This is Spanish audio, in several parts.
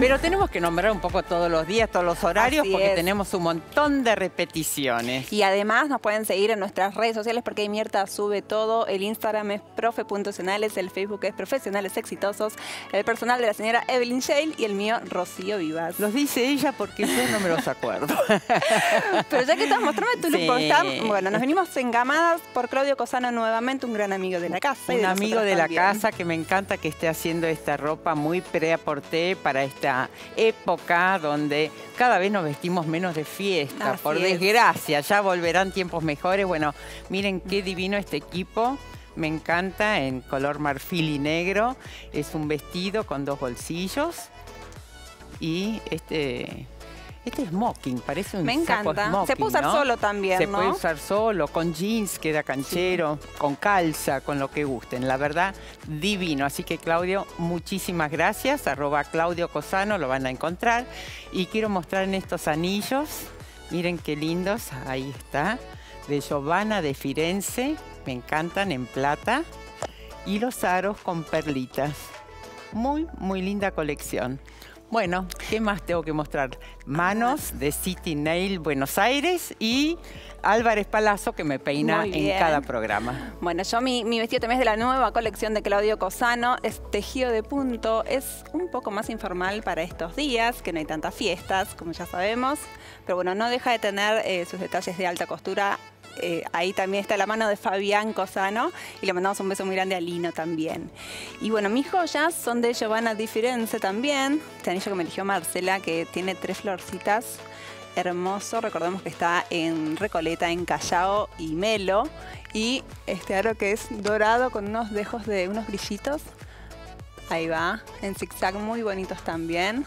Pero tenemos que nombrar un poco todos los días, todos los horarios, porque tenemos un montón de repeticiones. Y además nos pueden seguir en nuestras redes sociales porque Mierta sube todo. El Instagram es profe.cenales, el Facebook es Profesionales Exitosos, el personal de la señora Evelyn Shale y el mío Rocío Vivas. Los dice ella porque yo no me los acuerdo. Pero ya que estás, mostrame tu Bueno, nos venimos engamadas por Claudio Cosano nuevamente, un gran amigo de la casa. Un amigo de la casa que me encanta que esté haciendo esta ropa muy pre-aporté para esta época donde cada vez nos vestimos menos de fiesta, por desgracia, ya volverán tiempos mejores. Bueno, miren qué divino este equipo me encanta, en color marfil y negro. Es un vestido con dos bolsillos y este este smoking, parece un Me encanta. Se puede usar solo también, Se puede usar solo, con jeans queda canchero, con calza, con lo que gusten. La verdad, divino. Así que, Claudio, muchísimas gracias. Arroba Claudio Cosano, lo van a encontrar. Y quiero mostrar en estos anillos. Miren qué lindos, ahí está. De Giovanna de Firenze, me encantan en plata. Y los aros con perlitas. Muy, muy linda colección. Bueno, ¿qué más tengo que mostrar? Manos de City Nail Buenos Aires y Álvarez Palazzo que me peina en cada programa. Bueno, yo mi, vestido también es de la nueva colección de Claudio Cosano, es tejido de punto, es un poco más informal para estos días, que no hay tantas fiestas, como ya sabemos, pero bueno, no deja de tener eh, sus detalles de alta costura eh, ahí también está la mano de Fabián Cosano y le mandamos un beso muy grande a Lino también. Y bueno, mis joyas son de Giovanna Di también, este anillo que me eligió Marcela, que tiene tres florcitas hermoso. Recordemos que está en Recoleta, en Callao y Melo. Y este aro que es dorado con unos dejos de unos brillitos. Ahí va, en zigzag muy bonitos también.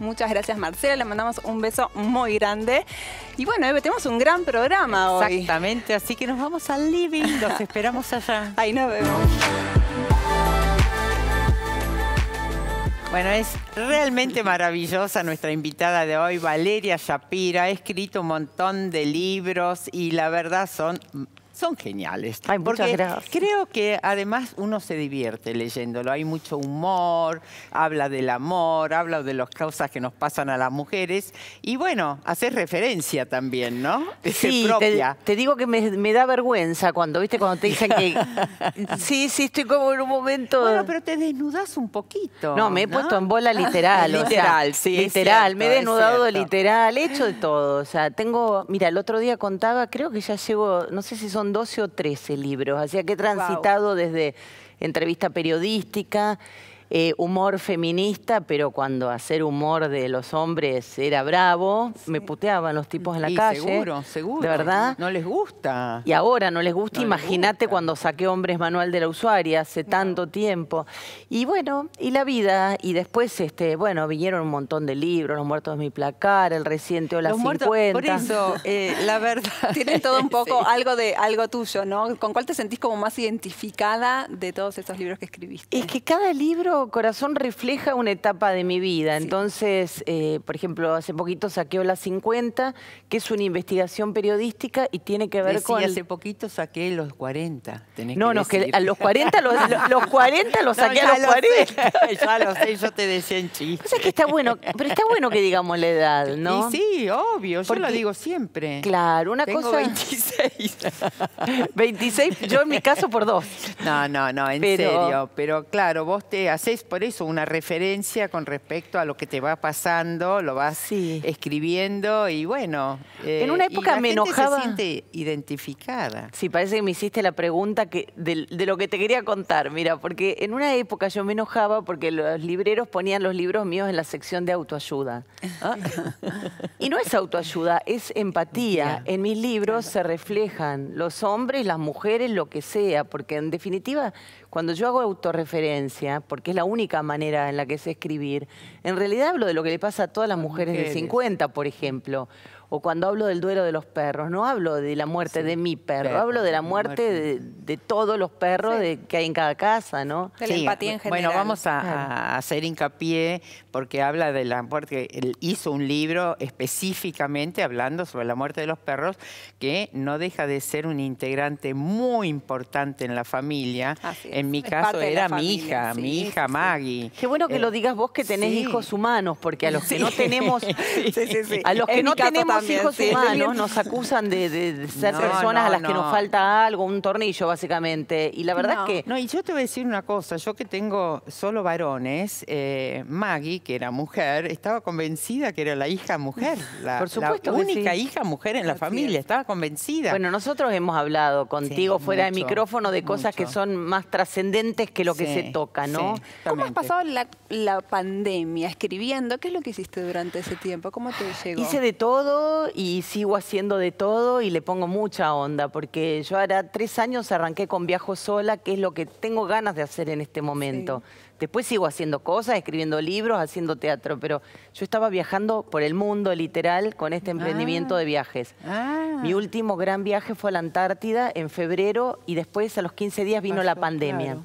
Muchas gracias Marcela, le mandamos un beso muy grande. Y bueno, tenemos un gran programa hoy. Exactamente, así que nos vamos al living, los esperamos allá. Ahí nos vemos. Bueno, es realmente maravillosa nuestra invitada de hoy, Valeria Shapira. Ha escrito un montón de libros y la verdad son son geniales. porque Creo que además uno se divierte leyéndolo. Hay mucho humor, habla del amor, habla de las causas que nos pasan a las mujeres. Y bueno, haces referencia también, ¿no? Sí, Te, digo que me, da vergüenza cuando, ¿viste? Cuando te dicen que... sí, sí, estoy como en un momento... Bueno, pero te desnudas un poquito. No, me he puesto en bola literal. literal, sí. Literal, me he desnudado literal, he hecho de todo. O sea, tengo... Mira, el otro día contaba, creo que ya llevo, no sé si son 12 o 13 libros, así que he transitado desde entrevista periodística, eh, humor feminista, pero cuando hacer humor de los hombres era bravo, me puteaban los tipos en la y calle. Seguro, seguro. De verdad. No les gusta. Y ahora no les gusta. Imagínate cuando saqué Hombres Manual de la Usuaria hace tanto tiempo. Y bueno, y la vida. Y después, este, bueno, vinieron un montón de libros, Los Muertos de mi Placar, El Reciente o las 50. Por eso, eh, la verdad. Tiene todo un poco algo de algo tuyo, ¿no? ¿Con cuál te sentís como más identificada de todos esos libros que escribiste? Es que cada libro Corazón refleja una etapa de mi vida. Entonces, eh, por ejemplo, hace poquito saqué Las 50, que es una investigación periodística y tiene que ver con... hace poquito saqué Los 40, no, a los 40, los, 40 los saqué a los 40. ya lo sé, yo te decía en chiste. que está bueno, pero está bueno que digamos la edad, ¿no? Y sí, obvio, yo lo digo siempre. Claro, una Tengo cosa... 26. 26, yo en mi caso por dos. No, no, no, en serio. Pero claro, vos te haces es por eso una referencia con respecto a lo que te va pasando, lo vas escribiendo y bueno. Eh, en una época me enojaba. identificada. Sí, parece que me hiciste la pregunta que, de, lo que te quería contar, mira, porque en una época yo me enojaba porque los libreros ponían los libros míos en la sección de autoayuda. ¿ah? y no es autoayuda, es empatía. En mis libros se reflejan los hombres, las mujeres, lo que sea, porque en definitiva cuando yo hago autorreferencia, porque es la única manera en la que sé escribir, en realidad hablo de lo que le pasa a todas las mujeres, de 50, por ejemplo o cuando hablo del duelo de los perros, no hablo de la muerte de mi perro, hablo de la muerte, De, todos los perros que hay en cada casa, ¿no? la empatía en general. Bueno, vamos a, hacer hincapié porque habla de la muerte, él hizo un libro específicamente hablando sobre la muerte de los perros que no deja de ser un integrante muy importante en la familia. En mi caso era mi hija, mi hija Maggie. Qué bueno que eh, lo digas vos que tenés hijos humanos, porque a los que no tenemos, a los que no tenemos los hijos humanos nos acusan de, ser personas a las que nos falta algo, un tornillo básicamente. Y la verdad es que... No, y yo te voy a decir una cosa, yo que tengo solo varones, eh, Maggie, que era mujer, estaba convencida que era la hija mujer, la, Por supuesto la única hija mujer en la familia, estaba convencida. Bueno, nosotros hemos hablado contigo fuera de micrófono de cosas que son más trascendentes que lo que se toca, ¿no? ¿Cómo has pasado la, la pandemia escribiendo? ¿Qué es lo que hiciste durante ese tiempo? ¿Cómo te llegó? Hice de todo, y sigo haciendo de todo y le pongo mucha onda, porque yo ahora tres años arranqué con Viajo Sola, que es lo que tengo ganas de hacer en este momento. Después sigo haciendo cosas, escribiendo libros, haciendo teatro, pero yo estaba viajando por el mundo literal con este emprendimiento ah. de viajes. Ah. Mi último gran viaje fue a la Antártida en febrero y después a los 15 días vino la pandemia.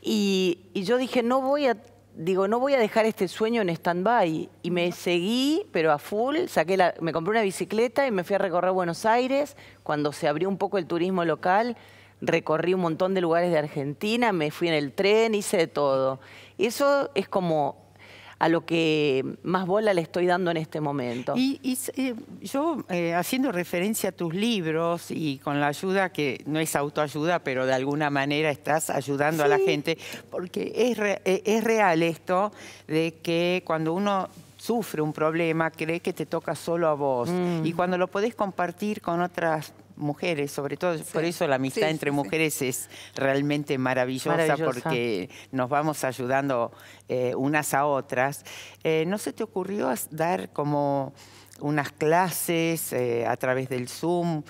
y yo dije, no voy a digo, no voy a dejar este sueño en stand-by. Y me seguí, pero a full, saqué la, me compré una bicicleta y me fui a recorrer Buenos Aires. Cuando se abrió un poco el turismo local, recorrí un montón de lugares de Argentina, me fui en el tren, hice de todo. Eso es como a lo que más bola le estoy dando en este momento. Y, eh, yo, eh, haciendo referencia a tus libros y con la ayuda que no es autoayuda, pero de alguna manera estás ayudando a la gente, porque eh, es, real esto de que cuando uno sufre un problema, cree que te toca solo a vos. Mm. Y cuando lo podés compartir con otras mujeres, sobre todo. Por eso la amistad entre mujeres es realmente maravillosa, porque nos vamos ayudando eh, unas a otras. Eh, ¿No se te ocurrió dar como unas clases eh, a través del Zoom,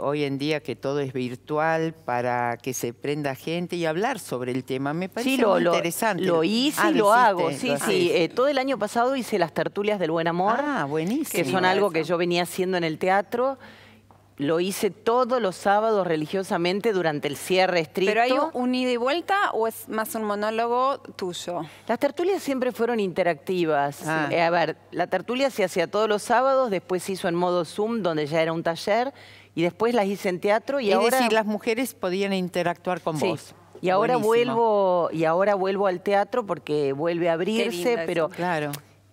hoy en día que todo es virtual, para que se prenda gente y hablar sobre el tema. Me parece muy interesante. Lo hice ah, y lo, hago, sí, sí. todo el año pasado hice las tertulias del buen amor, ah, que son algo que yo venía haciendo en el teatro. Lo hice todos los sábados religiosamente durante el cierre estricto. ¿Pero hay un ida y vuelta o es más un monólogo tuyo? Las tertulias siempre fueron interactivas. Ah. Eh, a ver, la tertulia se hacía todos los sábados, después se hizo en modo Zoom, donde ya era un taller, y después las hice en teatro y ahora... las mujeres podían interactuar con vos. Y ahora, vuelvo, y ahora vuelvo al teatro porque vuelve a abrirse, pero...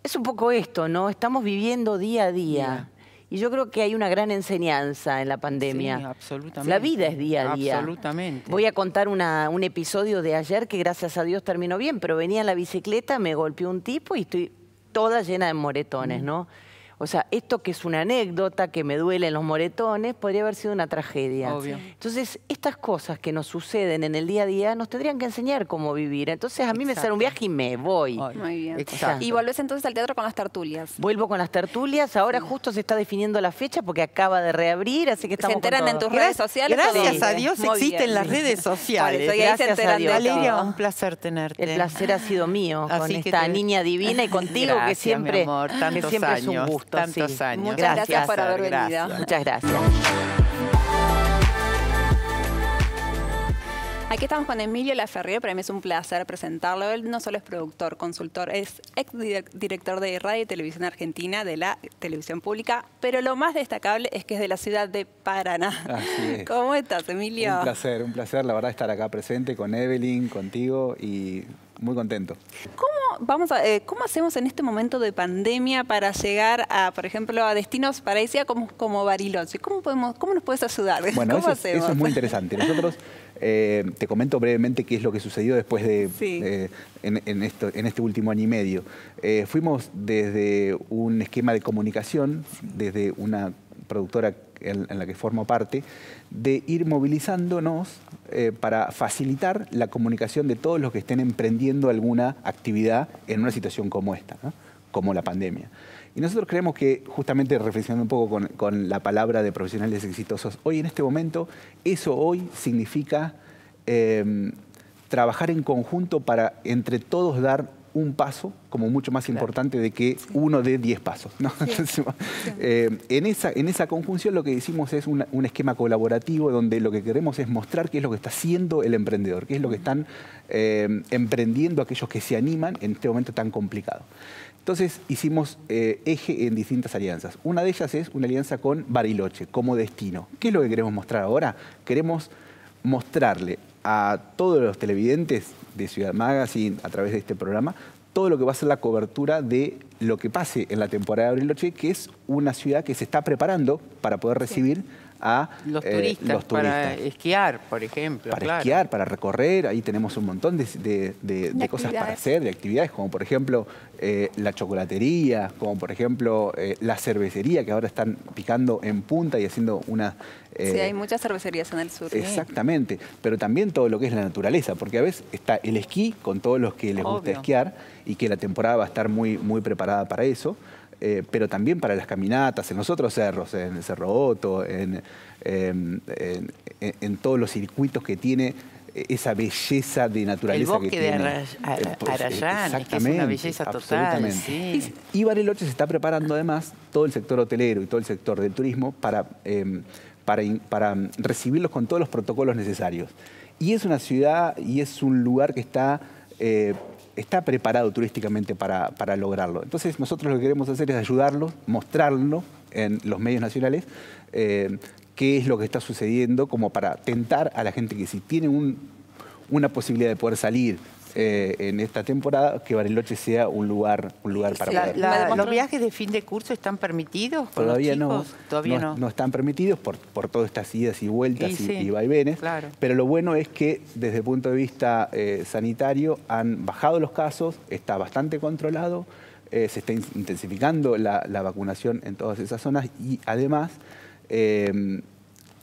Es un poco esto, ¿no? Estamos viviendo día a día. Y yo creo que hay una gran enseñanza en la pandemia. Sí, absolutamente. La vida es día a día. Absolutamente. Voy a contar un episodio de ayer que gracias a Dios terminó bien, pero venía en la bicicleta, me golpeó un tipo y estoy toda llena de moretones, mm. ¿no? O sea, esto que es una anécdota que me duele en los moretones podría haber sido una tragedia. Obvio. Entonces, estas cosas que nos suceden en el día a día nos tendrían que enseñar cómo vivir. Entonces, a mí me sale un viaje y me voy. Muy bien. Exacto. Y volvés entonces al teatro con las tertulias. Vuelvo con las tertulias. Ahora justo se está definiendo la fecha porque acaba de reabrir, así que estamos Se enteran en tus redes sociales. Gracias a Dios existen las redes sociales. Gracias a Dios. Valeria, un placer tenerte. El placer ha sido mío con esta niña divina y contigo que siempre, es un gusto. Tantos años. Muchas gracias, por haber venido. Muchas gracias. Aquí estamos con Emilio Laferrero, para mí es un placer presentarlo. Él no solo es productor, consultor, es ex director de Radio y Televisión Argentina, de la televisión pública, pero lo más destacable es que es de la ciudad de Paraná. Así ¿Cómo estás, Emilio? Un placer, un placer, la verdad, estar acá presente con Evelyn, contigo y muy contento. ¿Cómo, vamos a, eh, ¿Cómo hacemos en este momento de pandemia para llegar a, por ejemplo, a destinos paradisíacos como, como Bariloche? ¿Cómo, podemos, ¿Cómo nos puedes ayudar? Bueno, eso, es muy interesante. Nosotros, eh, te comento brevemente qué es lo que sucedió después de eh, en, esto, en, este último año y medio. fuimos desde un esquema de comunicación, desde una productora en la que formo parte, de ir movilizándonos eh, para facilitar la comunicación de todos los que estén emprendiendo alguna actividad en una situación como esta, como la pandemia. Y nosotros creemos que, justamente reflexionando un poco con, la palabra de profesionales exitosos, hoy en este momento, eso hoy significa eh, trabajar en conjunto para entre todos dar un paso como mucho más importante de que uno de diez pasos. Eh, en, esa, en esa conjunción lo que hicimos es un esquema colaborativo donde lo que queremos es mostrar qué es lo que está haciendo el emprendedor, qué es lo que están eh, emprendiendo aquellos que se animan en este momento tan complicado. Entonces hicimos eh, eje en distintas alianzas. Una de ellas es una alianza con Bariloche como destino. ¿Qué es lo que queremos mostrar ahora? Queremos mostrarle a todos los televidentes de Ciudad Magazine a través de este programa todo lo que va a ser la cobertura de lo que pase en la temporada de noche, que es una ciudad que se está preparando para poder recibir a los eh, turistas, para esquiar, por ejemplo. Para esquiar, para recorrer, ahí tenemos un montón de, cosas para hacer, de actividades, como por ejemplo eh, la chocolatería, como por ejemplo eh, la cervecería, que ahora están picando en punta y haciendo una... sí, hay muchas cervecerías en el sur. Exactamente, pero también todo lo que es la naturaleza, porque a veces está el esquí con todos los que les gusta esquiar y que la temporada va a estar muy, muy preparada para eso eh, pero también para las caminatas en los otros cerros, en el Cerro Otto, en, em, en, todos los circuitos que tiene eh, esa belleza de naturaleza el que de eh, pues, Arayán, que es una belleza total. Sí. Y, Bariloche se está preparando además todo el sector hotelero y todo el sector del turismo para, em, para, recibirlos con todos los protocolos necesarios. Y es una ciudad y es un lugar que está está preparado turísticamente para, lograrlo. Entonces nosotros lo que queremos hacer es ayudarlo, mostrarlo en los medios nacionales, eh, qué es lo que está sucediendo, como para tentar a la gente que si tiene un una posibilidad de poder salir. Eh, en esta temporada que Bariloche sea un lugar, un lugar para poder. ¿Los viajes de fin de curso están permitidos? todavía no, todavía no, no, están permitidos por, por todas estas idas y vueltas y, vaivenes. Pero lo bueno es que desde el punto de vista eh, sanitario han bajado los casos, está bastante controlado, eh, se está intensificando la, vacunación en todas esas zonas y además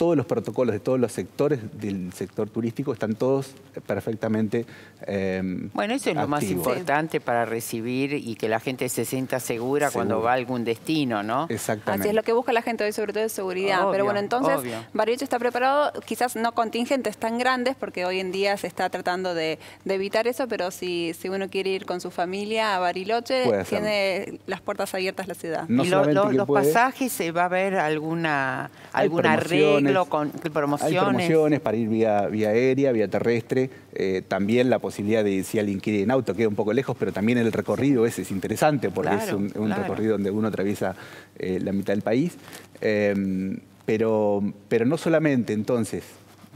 todos los protocolos de todos los sectores del sector turístico están todos perfectamente em, Bueno, eso es lo más importante para recibir y que la gente se sienta segura cuando va a algún destino, ¿no? Exactamente. Así es lo que busca la gente hoy, sobre todo de seguridad. Pero bueno, entonces Bariloche está preparado, quizás no contingentes tan grandes, porque hoy en día se está tratando de, evitar eso, pero si, uno quiere ir con su familia a Bariloche, tiene las puertas abiertas la ciudad. y los pasajes, se eh, ¿va a ver alguna, alguna regla? con promociones. Hay promociones para ir vía, aérea, vía terrestre. Eh, también la posibilidad de, si alguien quiere en auto, queda un poco lejos, pero también el recorrido ese es interesante porque es un, recorrido donde uno atraviesa eh, la mitad del país. Em, pero, pero no solamente entonces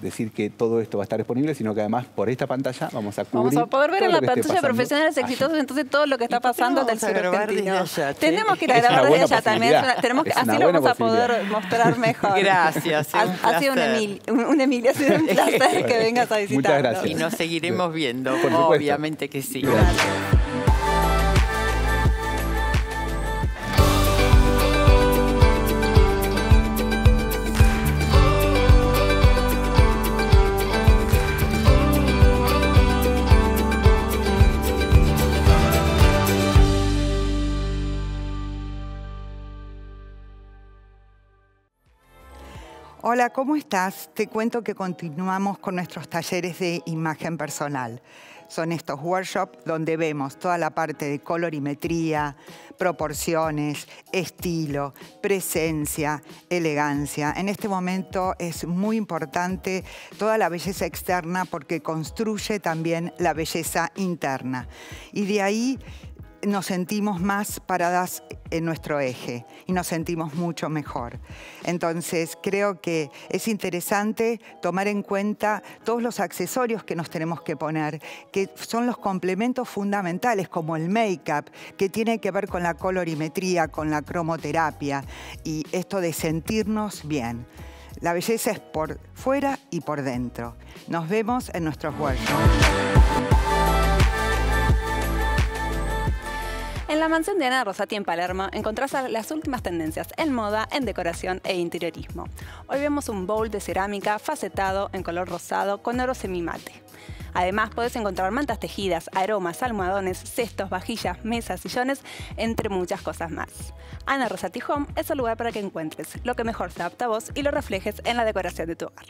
decir que todo esto va a estar disponible, sino que además por esta pantalla vamos a poder ver en la pantalla profesionales exitosos entonces todo lo que está pasando del sur tenemos que ir a grabar de allá también. Tenemos que, así lo vamos a poder mostrar mejor. Gracias. Ha, sido un Emilio, un, ha sido un placer que vengas a visitarnos. Muchas gracias. Y nos seguiremos viendo, obviamente que sí. Hola, ¿cómo estás? Te cuento que continuamos con nuestros talleres de imagen personal. Son estos workshops donde vemos toda la parte de colorimetría, proporciones, estilo, presencia, elegancia. En este momento es muy importante toda la belleza externa porque construye también la belleza interna. Y de ahí nos sentimos más paradas en nuestro eje y nos sentimos mucho mejor. Entonces creo que es interesante tomar en cuenta todos los accesorios que nos tenemos que poner, que son los complementos fundamentales como el make-up, que tiene que ver con la colorimetría, con la cromoterapia y esto de sentirnos bien. La belleza es por fuera y por dentro. Nos vemos en nuestros workshops. En la mansión de Ana Rosati en Palermo encontrás las últimas tendencias en moda, en decoración e interiorismo. Hoy vemos un bowl de cerámica facetado en color rosado con oro semimate. Además, puedes encontrar mantas tejidas, aromas, almohadones, cestos, vajillas, mesas, sillones, entre muchas cosas más. Ana Rosati Home es el lugar para que encuentres lo que mejor se adapta a vos y lo reflejes en la decoración de tu hogar.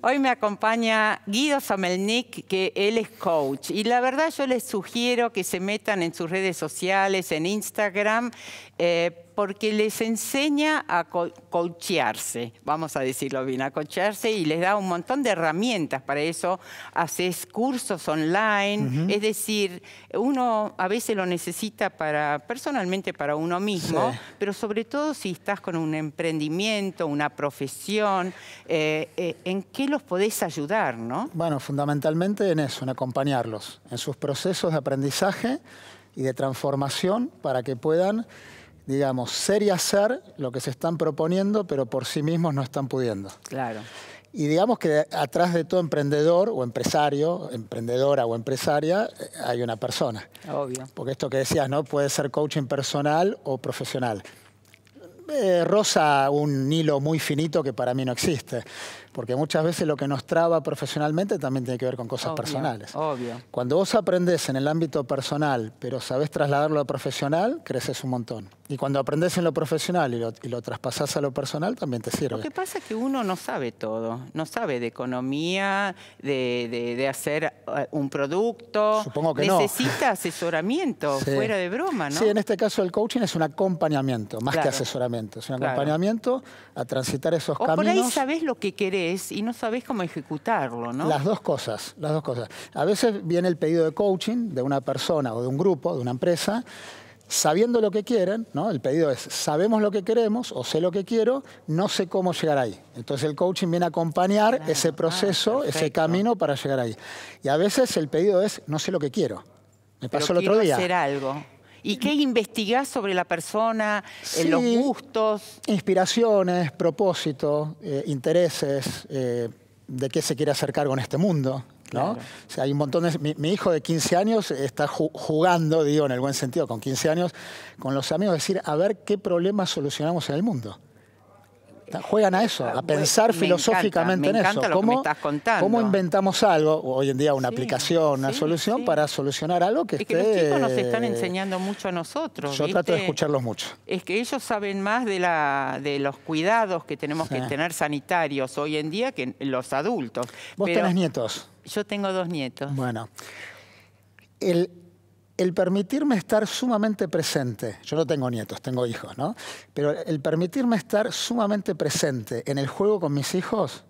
Hoy me acompaña Guido Samelnik, que él es coach. Y la verdad yo les sugiero que se metan en sus redes sociales, en Instagram, eh, porque les enseña a coachearse, vamos a decirlo bien, a coachearse y les da un montón de herramientas para eso. Haces cursos online, es decir, uno a veces lo necesita para personalmente para uno mismo, pero sobre todo si estás con un emprendimiento, una profesión, eh, eh, ¿en qué los podés ayudar? ¿no? Bueno, fundamentalmente en eso, en acompañarlos, en sus procesos de aprendizaje y de transformación para que puedan digamos, ser y hacer lo que se están proponiendo, pero por sí mismos no están pudiendo. Claro. Y digamos que atrás de todo emprendedor o empresario, emprendedora o empresaria, eh, hay una persona. Obvio. Porque esto que decías, ¿no? Puede ser coaching personal o profesional. Eh, rosa un hilo muy finito que para mí no existe. Porque muchas veces lo que nos traba profesionalmente también tiene que ver con cosas personales. Obvio. Cuando vos aprendés en el ámbito personal, pero sabés trasladarlo a profesional, creces un montón. Y cuando aprendés en lo profesional y lo, y traspasás a lo personal, también te sirve. Lo que pasa es que uno no sabe todo. No sabe de economía, de, hacer eh, un producto. Supongo que Necesita asesoramiento, fuera de broma, ¿no? Sí, en este caso el coaching es un acompañamiento, más que asesoramiento. Es un acompañamiento a transitar esos o por ahí sabés lo que querés y no sabéis cómo ejecutarlo, ¿no? Las dos cosas, las dos cosas. A veces viene el pedido de coaching de una persona o de un grupo, de una empresa, sabiendo lo que quieren, ¿no? El pedido es, sabemos lo que queremos o sé lo que quiero, no sé cómo llegar ahí. Entonces el coaching viene a acompañar ese ah, proceso, ese camino para llegar ahí. Y a veces el pedido es, no sé lo que quiero. Me pasó el otro día. Hacer algo. ¿Y qué investigás sobre la persona, eh, los gustos? Inspiraciones, propósito, eh, intereses, eh, de qué se quiere hacer cargo en este mundo. ¿no? hay un montón Mi, hijo de 15 años está jugando, digo, en el buen sentido, con 15 años, con los amigos, decir, a ver qué problemas solucionamos en el mundo juegan a eso, a ah, pensar filosóficamente en eso. ¿Cómo, ¿Cómo inventamos algo, hoy en día una aplicación, una solución, para solucionar algo que es que los chicos nos están enseñando mucho a nosotros. Yo trato de escucharlos mucho. Es que ellos saben más de, los cuidados que tenemos que tener sanitarios hoy en día que los adultos. ¿Vos tenés nietos? Yo tengo dos nietos. Bueno, el, el permitirme estar sumamente presente, yo no tengo nietos, tengo hijos, ¿no? Pero el permitirme estar sumamente presente en el juego con mis hijos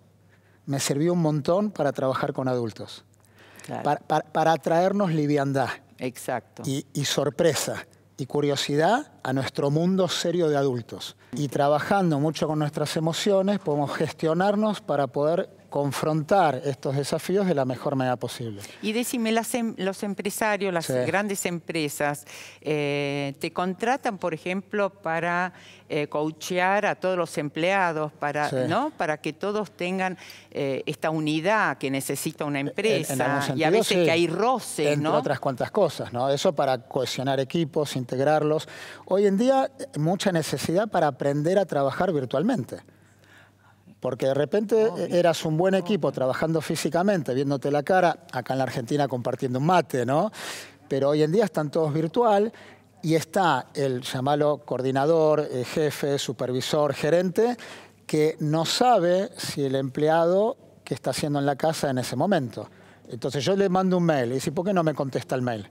me sirvió un montón para trabajar con adultos, para, atraernos traernos liviandad. Exacto. y sorpresa y curiosidad a nuestro mundo serio de adultos. Y trabajando mucho con nuestras emociones, podemos gestionarnos para poder confrontar estos desafíos de la mejor manera posible. Y decime, las em, los empresarios, las grandes empresas, eh, ¿te contratan, por ejemplo, para eh, coachear a todos los empleados, para, ¿no? para que todos tengan eh, esta unidad que necesita una empresa? y a veces que hay roces, Entre otras cuantas cosas, ¿no? Eso para cohesionar equipos, integrarlos. Hoy en día, mucha necesidad para aprender a trabajar virtualmente. Porque de repente eras un buen equipo trabajando físicamente, viéndote la cara, acá en la Argentina compartiendo un mate, ¿no? Pero hoy en día están todos virtual y está el, llamalo, coordinador, eh, jefe, supervisor, gerente, que no sabe si el empleado que está haciendo en la casa en ese momento. Entonces yo le mando un mail y dice, ¿por qué no me contesta el mail?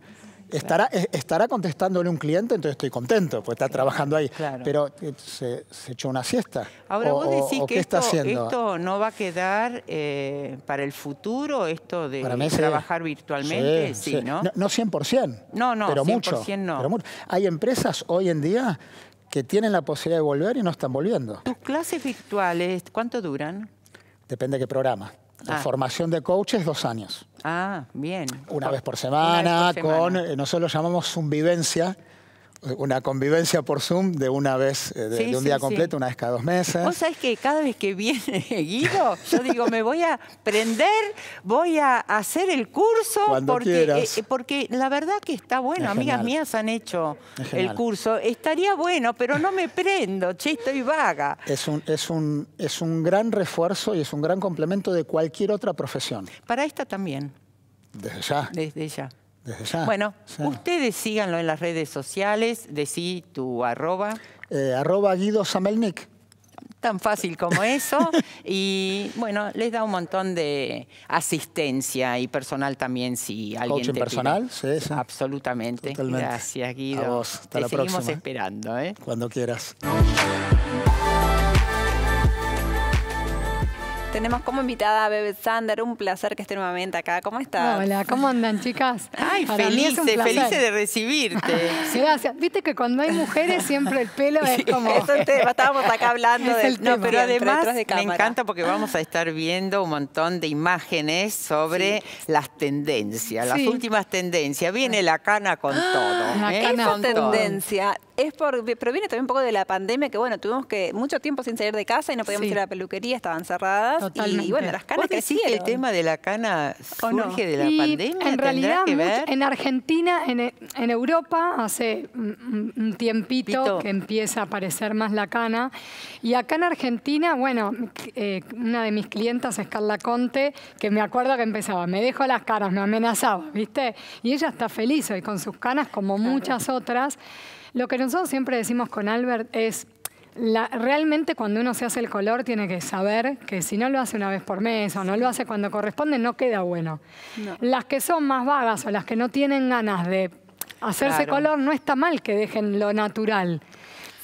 Estará, estará contestándole un cliente, entonces estoy contento, pues está trabajando ahí. Pero eh, se, echó una siesta. Ahora, vos decís que esto, esto no va a quedar eh, para el futuro, esto de trabajar virtualmente, sí, ¿no? 100%, no, no, pero mucho. Hay empresas hoy en día que tienen la posibilidad de volver y no están volviendo. ¿Tus clases virtuales cuánto duran? Depende de qué programa. La ah. formación de coaches, dos años. Ah, bien. Una vez por semana, con, eh, nosotros lo llamamos vivencia una convivencia por Zoom de una vez, eh, de, un día completo, una vez cada dos meses. Vos sabés que cada vez que viene Guido, yo digo, me voy a prender, voy a hacer el curso, porque, eh, porque la verdad que está bueno, amigas mías han hecho el curso, estaría bueno, pero no me prendo, che, estoy vaga. Es un, es, un, es un gran refuerzo y es un gran complemento de cualquier otra profesión. Para esta también. Desde ya. Desde ya. Bueno, ustedes síganlo en las redes sociales, decí tu arroba. Eh, arroba Guido Samelnik. Tan fácil como eso. y bueno, les da un montón de asistencia y personal también si alguien Coaching personal, sí, Absolutamente. Gracias, Guido. Hasta te seguimos esperando. ¿eh? Cuando quieras. Tenemos como invitada a Bebe Sander, un placer que esté nuevamente acá. ¿Cómo estás? Hola, ¿cómo andan, chicas? Ay, felices, felices de recibirte. Gracias. Viste que cuando hay mujeres siempre el pelo es como... estábamos acá hablando del No, pero además me encanta porque vamos a estar viendo un montón de imágenes sobre las tendencias, las últimas tendencias. Viene ah. la cana con todo. La ¿eh? cana con tendencia es por, proviene también un poco de la pandemia, que bueno, tuvimos que mucho tiempo sin salir de casa y no podíamos ir a la peluquería, estaban cerradas. Y bueno, las canas que sí el tema de la cana surge de la pandemia? En realidad, en Argentina, en, Europa, hace un, tiempito que empieza a aparecer más la cana. Y acá en Argentina, bueno, eh, una de mis clientas es Conte, que me acuerdo que empezaba, me dejó las caras, me amenazaba, ¿viste? Y ella está feliz hoy con sus canas como muchas otras. Lo que nosotros siempre decimos con Albert es, realmente cuando uno se hace el color tiene que saber que si no lo hace una vez por mes o no lo hace cuando corresponde, no queda bueno. Las que son más vagas o las que no tienen ganas de hacerse color, no está mal que dejen lo natural.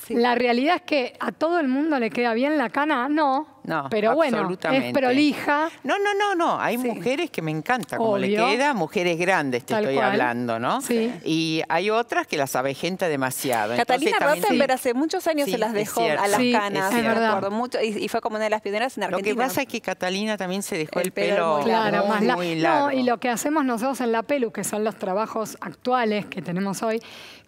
La realidad es que a todo el mundo le queda bien la cana, no, no, pero bueno, es prolija. No, no, no, no. Hay mujeres que me encanta como le queda, mujeres grandes te estoy hablando, ¿no? Sí. Y hay otras que las avejenta demasiado. Catalina Rottenberg hace muchos años se las dejó a las canas, es me acuerdo mucho, y, fue como una de las pioneras en Argentina. Lo que pasa es que Catalina también se dejó el, pelo, muy, largo. No, y lo que hacemos nosotros en la pelu, que son los trabajos actuales que tenemos hoy,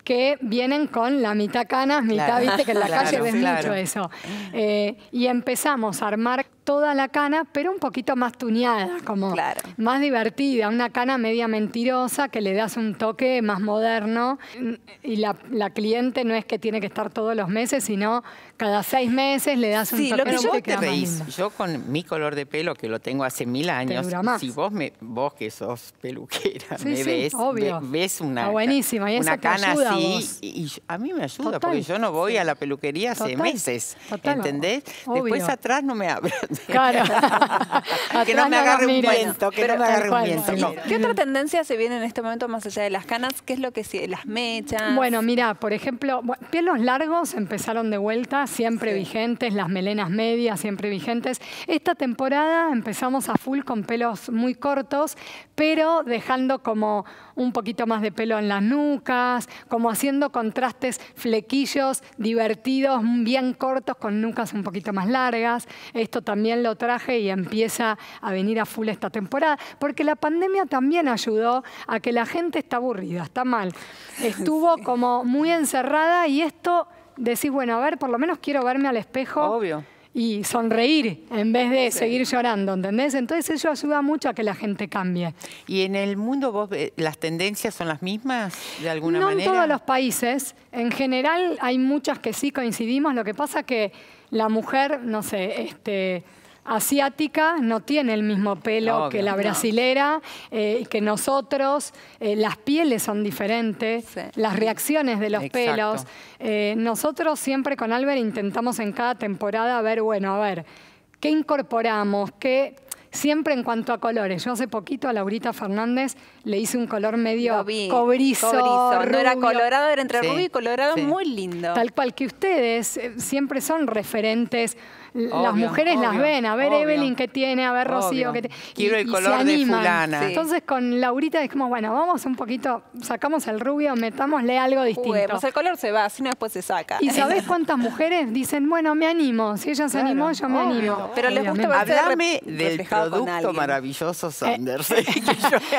que vienen con la mitad canas, mitad, viste, que en la calle ves mucho eso. Eh, y empezamos a armar toda la cana, pero un poquito más tuneada, como más divertida, una cana media mentirosa que le das un toque más moderno y la, cliente no es que tiene que estar todos los meses, sino cada seis meses le das un toque. Sí, lo que yo te reís, yo con mi color de pelo que lo tengo hace mil años, si vos me, vos que sos peluquera, me ves, ves una, buenísima. una cana así y, a mí me ayuda porque yo no voy a la peluquería hace meses, ¿entendés? Después atrás no me hablan. Claro. que no me agarre un viento, ¿Qué otra tendencia se viene en este momento más allá de las canas? ¿Qué es lo que se, las mechas? Bueno, mira, por ejemplo, pelos largos empezaron de vuelta, siempre vigentes, las melenas medias siempre vigentes. Esta temporada empezamos a full con pelos muy cortos, pero dejando como un poquito más de pelo en las nucas, como haciendo contrastes flequillos divertidos, bien cortos, con nucas un poquito más largas. Esto también lo traje y empieza a venir a full esta temporada, porque la pandemia también ayudó a que la gente está aburrida, está mal. Estuvo como muy encerrada y esto decís, bueno, a ver, por lo menos quiero verme al espejo. y sonreír en vez de seguir llorando, ¿entendés? Entonces eso ayuda mucho a que la gente cambie. ¿Y en el mundo vos las tendencias son las mismas de alguna manera? No en todos los países. En general hay muchas que sí coincidimos. Lo que pasa que la mujer, no sé, este, asiática no tiene el mismo pelo que la brasilera eh, que nosotros. Eh, las pieles son diferentes, las reacciones de los pelos. Eh, nosotros siempre con Albert intentamos en cada temporada ver, bueno, a ver, ¿qué incorporamos? ¿Qué, siempre en cuanto a colores. Yo hace poquito a Laurita Fernández le hice un color medio cobrizo. era colorado, era entre rubio y colorado, muy lindo. Tal cual que ustedes siempre son referentes las mujeres las ven. A ver, Evelyn, ¿qué tiene? A ver, Rocío, que tiene? Quiero el color de Entonces, con Laurita es como bueno, vamos un poquito, sacamos el rubio, metámosle algo distinto. pues el color se va, si no después se saca. ¿Y sabes cuántas mujeres dicen, bueno, me animo? Si ella se animó, yo me animo. Pero les gusta hablarme del producto maravilloso, eh, Sanders.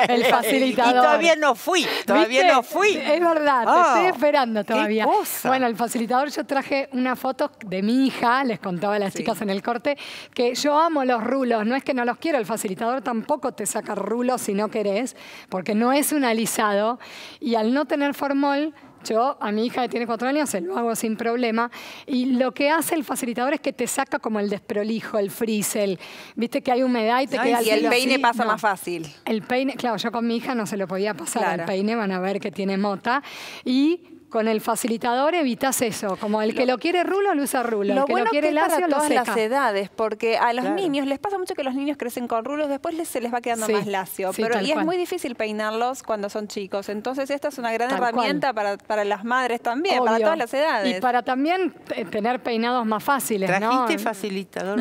el facilitador. Y todavía no fui, todavía no fui. Es verdad, te ah, estoy esperando todavía. Bueno, el facilitador yo traje una foto de mi hija, les contaba a las en el corte, que yo amo los rulos, no es que no los quiero, el facilitador tampoco te saca rulos si no querés, porque no es un alisado, y al no tener formol, yo a mi hija que tiene cuatro años se lo hago sin problema. Y lo que hace el facilitador es que te saca como el desprolijo, el frizzle. Viste que hay humedad y te queda Y el, peine pasa más fácil. El peine, claro, yo con mi hija no se lo podía pasar. El peine van a ver que tiene mota. Y con el facilitador evitas eso, como el que lo, quiere rulo lo usa rulo, lo el que lo quiere que lacio todas las edades, porque a los niños les pasa mucho que los niños crecen con rulos, después se les va quedando más lacio, pero y es muy difícil peinarlos cuando son chicos, entonces esta es una gran herramienta para, para, las madres también, para todas las edades. Y para también tener peinados más fáciles, Trajiste facilitador.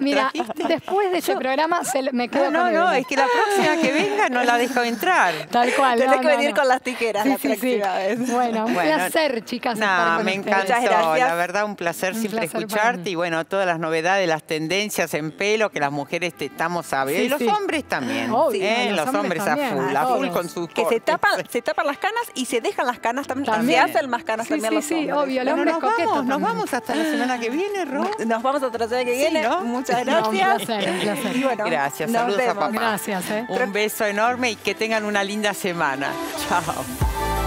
mira, después de ese programa me quedo No, no, no, es que la próxima que venga no la dejo entrar. Tal cual. Tienes que venir con las tiqueras bueno, un placer, chicas. me encantó. La verdad, un placer siempre escucharte. Y bueno, todas las novedades, las tendencias en pelo que las mujeres te estamos a ver. y los hombres también. ¿eh? los, hombres, a full, a, full con sus Que se tapan, se tapan las canas y se dejan las canas también. Se hacen más canas también los hombres. Sí, obvio. nos, vamos, nos vamos hasta la semana que viene, Ro. Nos vamos hasta la semana que viene. Muchas gracias. un placer, un placer. gracias. Saludos a papá. Gracias. Eh. Un beso enorme y que tengan una linda semana. Chao.